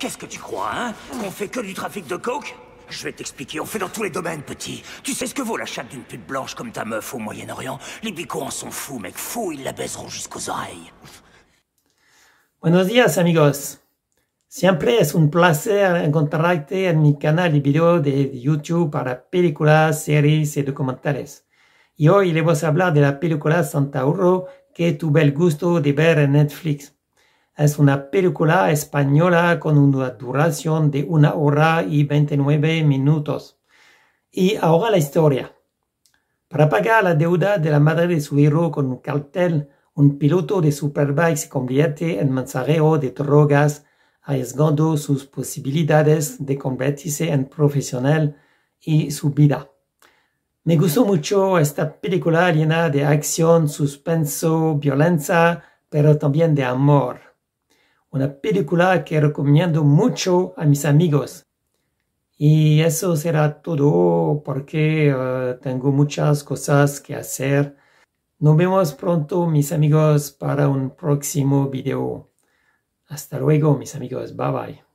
Qu'est-ce que tu crois, hein On fait que du trafic de coke je vais t'expliquer, on fait dans tous les domaines, petit. Tu sais ce que vaut la chatte d'une pute blanche comme ta meuf au Moyen-Orient Les bicots en sont fous, mec, fous, ils la baiseront jusqu'aux oreilles. Buenos días, amigos. Siempre es un placer encontrarte en mi canal de video de YouTube para películas, series y documentales. Y hoy le voy a hablar de la película Santauro que tu el gusto de ver en Netflix. Es una película española con una duración de una hora y 29 minutos. Y ahora la historia. Para pagar la deuda de la madre de su hijo con un cartel, un piloto de Superbike se convierte en manzareo de drogas, arriesgando sus posibilidades de convertirse en profesional y su vida. Me gustó mucho esta película llena de acción, suspenso, violencia, pero también de amor una película que recomiendo mucho a mis amigos. Y eso será todo porque eh, tengo muchas cosas que hacer. Nos vemos pronto mis amigos para un próximo video. Hasta luego mis amigos. Bye bye.